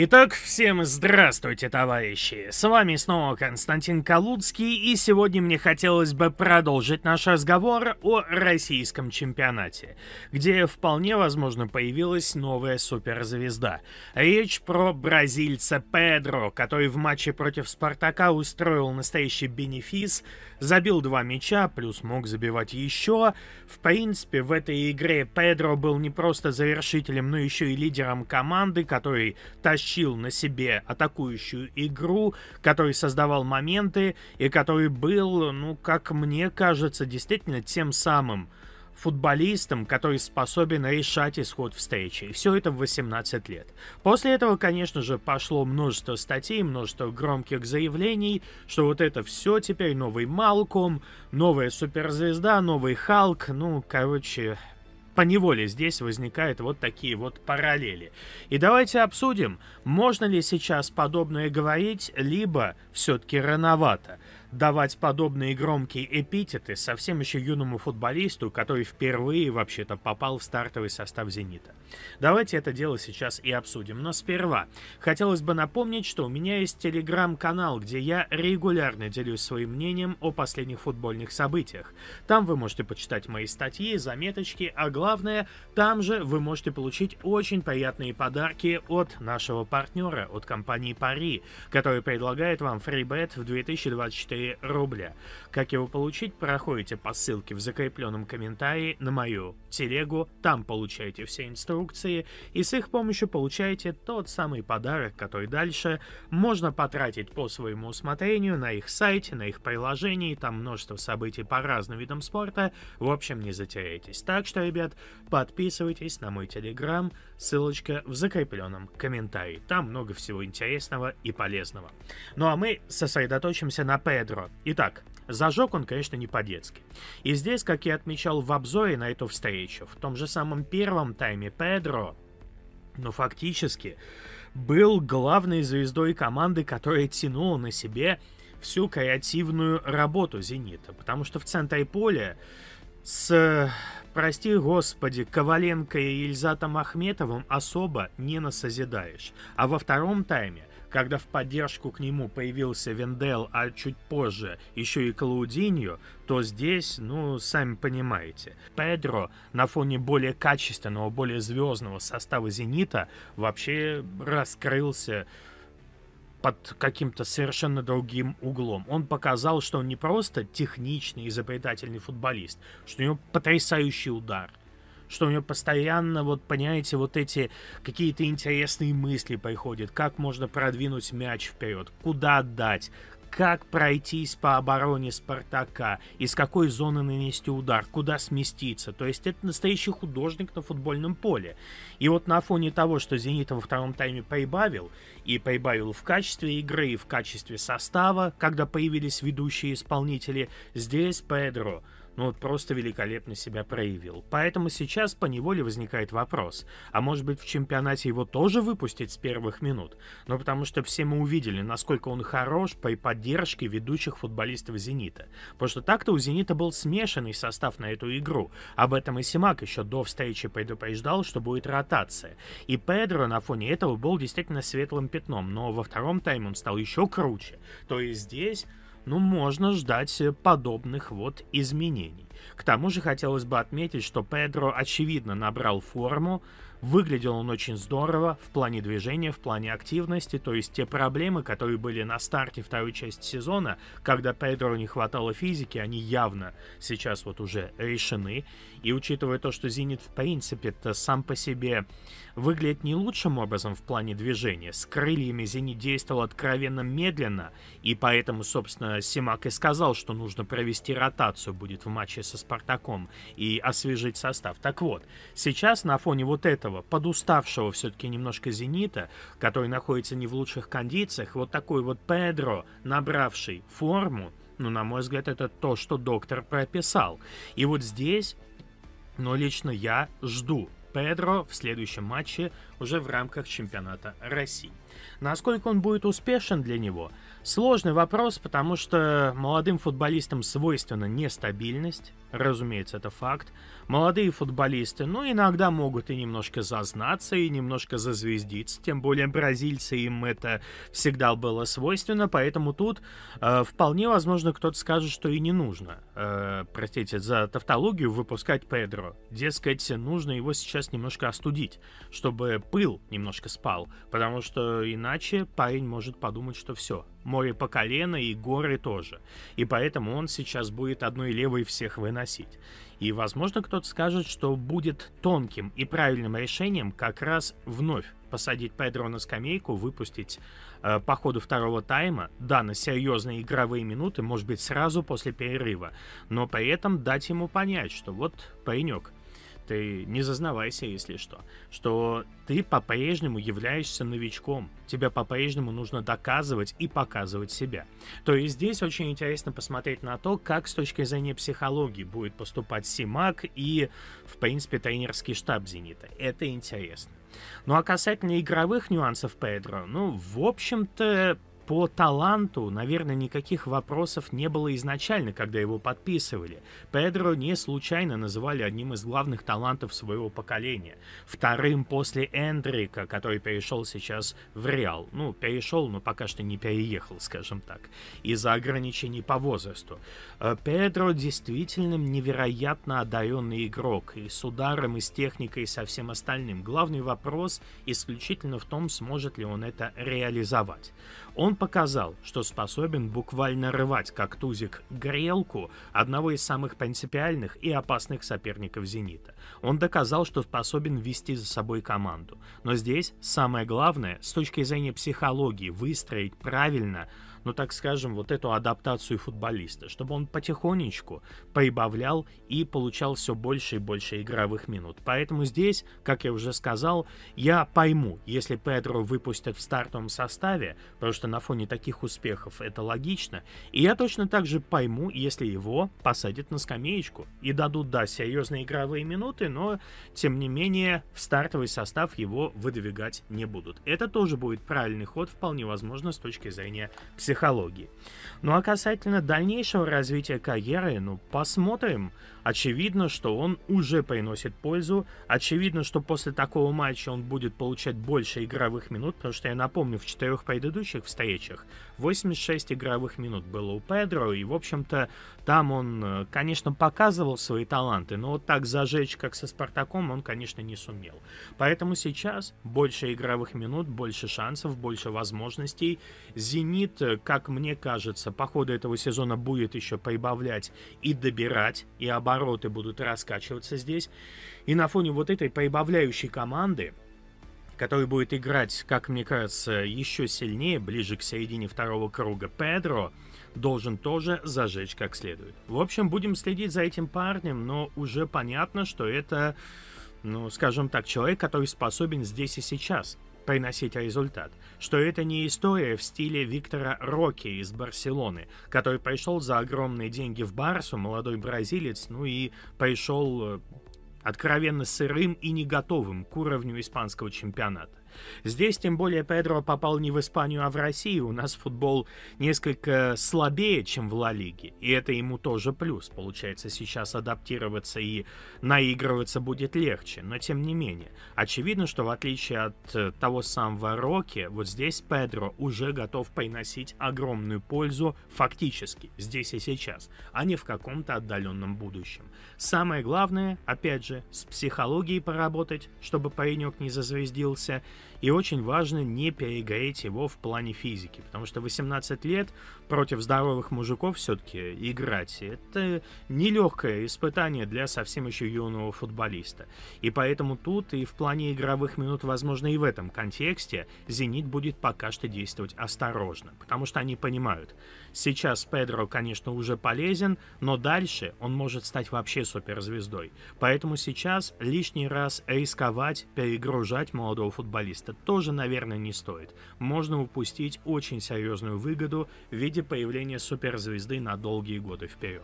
Итак, всем здравствуйте, товарищи! С вами снова Константин Калуцкий, и сегодня мне хотелось бы продолжить наш разговор о российском чемпионате, где вполне возможно появилась новая суперзвезда. Речь про бразильца Педро, который в матче против Спартака устроил настоящий бенефис, забил два мяча, плюс мог забивать еще. В принципе, в этой игре Педро был не просто завершителем, но еще и лидером команды, который тащил тащил на себе атакующую игру, который создавал моменты и который был, ну, как мне кажется, действительно тем самым футболистом, который способен решать исход встречи. И все это в 18 лет. После этого, конечно же, пошло множество статей, множество громких заявлений, что вот это все теперь новый Малком, новая суперзвезда, новый Халк. Ну, короче, по неволе здесь возникают вот такие вот параллели. И давайте обсудим, можно ли сейчас подобное говорить, либо все-таки рановато давать подобные громкие эпитеты совсем еще юному футболисту, который впервые вообще-то попал в стартовый состав «Зенита». Давайте это дело сейчас и обсудим. Но сперва хотелось бы напомнить, что у меня есть телеграм-канал, где я регулярно делюсь своим мнением о последних футбольных событиях. Там вы можете почитать мои статьи, заметочки, а главное, там же вы можете получить очень приятные подарки от нашего партнера, от компании Пари, который предлагает вам фрибет в 2024 рубля. Как его получить, проходите по ссылке в закрепленном комментарии на мою телегу, там получаете все инструкции инструкции и с их помощью получаете тот самый подарок, который дальше можно потратить по своему усмотрению на их сайте, на их приложении, там множество событий по разным видам спорта, в общем не затеряйтесь. Так что, ребят, подписывайтесь на мой телеграм, ссылочка в закрепленном комментарии, там много всего интересного и полезного. Ну а мы сосредоточимся на Педро. Итак, Зажег он, конечно, не по-детски. И здесь, как я отмечал в обзоре на эту встречу, в том же самом первом тайме Педро, ну фактически, был главной звездой команды, которая тянула на себе всю креативную работу «Зенита». Потому что в центре поля с, прости господи, Коваленко и Ильзатом Ахметовым особо не насозидаешь. А во втором тайме когда в поддержку к нему появился Вендел, а чуть позже еще и Клаудиньо, то здесь, ну, сами понимаете. Педро на фоне более качественного, более звездного состава «Зенита» вообще раскрылся под каким-то совершенно другим углом. Он показал, что он не просто техничный, изобретательный футболист, что у него потрясающий удар – что у него постоянно, вот понимаете, вот эти какие-то интересные мысли приходят, как можно продвинуть мяч вперед, куда отдать, как пройтись по обороне Спартака, из какой зоны нанести удар, куда сместиться. То есть это настоящий художник на футбольном поле. И вот на фоне того, что «Зенит» во втором тайме прибавил, и прибавил в качестве игры, и в качестве состава, когда появились ведущие исполнители, здесь Педро ну вот просто великолепно себя проявил. Поэтому сейчас по неволе возникает вопрос, а может быть в чемпионате его тоже выпустить с первых минут? Ну потому что все мы увидели, насколько он хорош по поддержке ведущих футболистов «Зенита». Потому что так-то у «Зенита» был смешанный состав на эту игру. Об этом и Симак еще до встречи предупреждал, что будет ротация. И Педро на фоне этого был действительно светлым пятном, но во втором тайме он стал еще круче. То есть здесь ну, можно ждать э, подобных вот изменений. К тому же хотелось бы отметить, что Педро очевидно набрал форму, выглядел он очень здорово в плане движения, в плане активности, то есть те проблемы, которые были на старте второй части сезона, когда Педро не хватало физики, они явно сейчас вот уже решены. И учитывая то, что Зенит в принципе-то сам по себе выглядит не лучшим образом в плане движения, с крыльями Зенит действовал откровенно медленно, и поэтому, собственно, Симак и сказал, что нужно провести ротацию будет в матче со Спартаком и освежить состав. Так вот, сейчас на фоне вот этого подуставшего все-таки немножко Зенита, который находится не в лучших кондициях, вот такой вот Педро, набравший форму, ну, на мой взгляд, это то, что доктор прописал. И вот здесь, но ну, лично я жду Педро в следующем матче уже в рамках чемпионата России. Насколько он будет успешен для него? Сложный вопрос, потому что молодым футболистам свойственна нестабильность, разумеется, это факт. Молодые футболисты, ну, иногда могут и немножко зазнаться, и немножко зазвездиться, тем более бразильцы им это всегда было свойственно, поэтому тут э, вполне возможно кто-то скажет, что и не нужно, э, простите за тавтологию, выпускать Педро. Дескать, нужно его сейчас немножко остудить, чтобы пыл немножко спал, потому что иначе парень может подумать, что все, море по колено и горы тоже. И поэтому он сейчас будет одной левой всех выносить. И, возможно, кто-то скажет, что будет тонким и правильным решением как раз вновь посадить Педро на скамейку, выпустить э, по ходу второго тайма, да, на серьезные игровые минуты, может быть, сразу после перерыва, но при этом дать ему понять, что вот, паренек, ты не зазнавайся, если что, что ты по-прежнему являешься новичком. тебя по-прежнему нужно доказывать и показывать себя. То есть здесь очень интересно посмотреть на то, как с точки зрения психологии будет поступать Симак и, в принципе, тренерский штаб «Зенита». Это интересно. Ну а касательно игровых нюансов Педро, ну, в общем-то, по таланту, наверное, никаких вопросов не было изначально, когда его подписывали. Педро не случайно называли одним из главных талантов своего поколения. Вторым после Эндрика, который перешел сейчас в Реал. Ну, перешел, но пока что не переехал, скажем так, из-за ограничений по возрасту. Э, Педро действительно невероятно одаренный игрок. И с ударом, и с техникой, и со всем остальным. Главный вопрос исключительно в том, сможет ли он это реализовать. Он показал, что способен буквально рвать как тузик грелку одного из самых принципиальных и опасных соперников «Зенита». Он доказал, что способен вести за собой команду. Но здесь самое главное, с точки зрения психологии, выстроить правильно – ну так скажем, вот эту адаптацию футболиста, чтобы он потихонечку прибавлял и получал все больше и больше игровых минут. Поэтому здесь, как я уже сказал, я пойму, если Педро выпустят в стартовом составе, потому что на фоне таких успехов это логично, и я точно так же пойму, если его посадят на скамеечку и дадут, да, серьезные игровые минуты, но, тем не менее, в стартовый состав его выдвигать не будут. Это тоже будет правильный ход, вполне возможно, с точки зрения психологии психологии. Ну а касательно дальнейшего развития карьеры, ну посмотрим, Очевидно, что он уже приносит пользу. Очевидно, что после такого матча он будет получать больше игровых минут, потому что я напомню, в четырех предыдущих встречах 86 игровых минут было у Педро, и, в общем-то, там он, э, конечно, показывал свои таланты, но вот так зажечь, как со Спартаком, он, конечно, не сумел. Поэтому сейчас больше игровых минут, больше шансов, больше возможностей. Зенит, э, как мне кажется, по ходу этого сезона будет еще прибавлять и добирать, и оборудовать обороты будут раскачиваться здесь. И на фоне вот этой прибавляющей команды, который будет играть, как мне кажется, еще сильнее, ближе к середине второго круга, Педро, должен тоже зажечь как следует. В общем, будем следить за этим парнем, но уже понятно, что это, ну, скажем так, человек, который способен здесь и сейчас приносить результат, что это не история в стиле Виктора Роки из Барселоны, который пришел за огромные деньги в Барсу, молодой бразилец, ну и пришел э, откровенно сырым и не готовым к уровню испанского чемпионата. Здесь, тем более, Педро попал не в Испанию, а в Россию. У нас футбол несколько слабее, чем в Ла Лиге. И это ему тоже плюс. Получается, сейчас адаптироваться и наигрываться будет легче. Но, тем не менее, очевидно, что в отличие от э, того самого Роки, вот здесь Педро уже готов приносить огромную пользу фактически, здесь и сейчас, а не в каком-то отдаленном будущем. Самое главное, опять же, с психологией поработать, чтобы паренек не зазвездился – и очень важно не перегореть его в плане физики, потому что 18 лет против здоровых мужиков все-таки играть, это нелегкое испытание для совсем еще юного футболиста. И поэтому тут и в плане игровых минут, возможно, и в этом контексте «Зенит» будет пока что действовать осторожно, потому что они понимают, сейчас Педро, конечно, уже полезен, но дальше он может стать вообще суперзвездой. Поэтому сейчас лишний раз рисковать, перегружать молодого футболиста специалиста тоже, наверное, не стоит. Можно упустить очень серьезную выгоду в виде появления суперзвезды на долгие годы вперед.